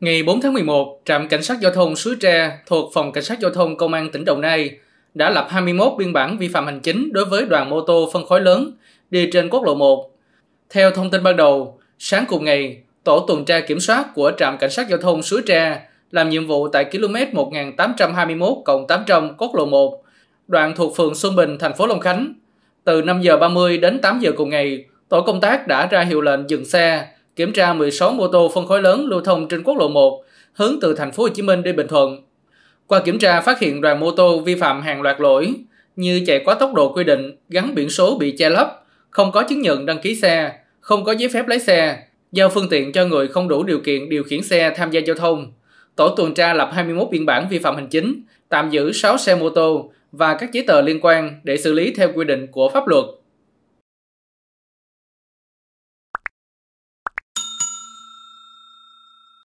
Ngày 4 tháng 11, trạm cảnh sát giao thông Suối Tre thuộc phòng cảnh sát giao thông công an tỉnh Đồng Nai đã lập 21 biên bản vi phạm hành chính đối với đoàn mô tô phân khối lớn đi trên quốc lộ 1. Theo thông tin ban đầu, sáng cùng ngày, tổ tuần tra kiểm soát của trạm cảnh sát giao thông Suối Tre làm nhiệm vụ tại km 1821 800 quốc lộ 1, đoạn thuộc phường Xuân Bình, thành phố Long Khánh. Từ 5 giờ 30 đến 8 giờ cùng ngày, tổ công tác đã ra hiệu lệnh dừng xe kiểm tra 16 mô tô phân khối lớn lưu thông trên quốc lộ 1 hướng từ thành phố Hồ Chí Minh đi Bình Thuận. Qua kiểm tra phát hiện đoàn mô tô vi phạm hàng loạt lỗi như chạy quá tốc độ quy định, gắn biển số bị che lấp, không có chứng nhận đăng ký xe, không có giấy phép lái xe, giao phương tiện cho người không đủ điều kiện điều khiển xe tham gia giao thông. Tổ tuần tra lập 21 biên bản vi phạm hành chính, tạm giữ 6 xe mô tô và các giấy tờ liên quan để xử lý theo quy định của pháp luật.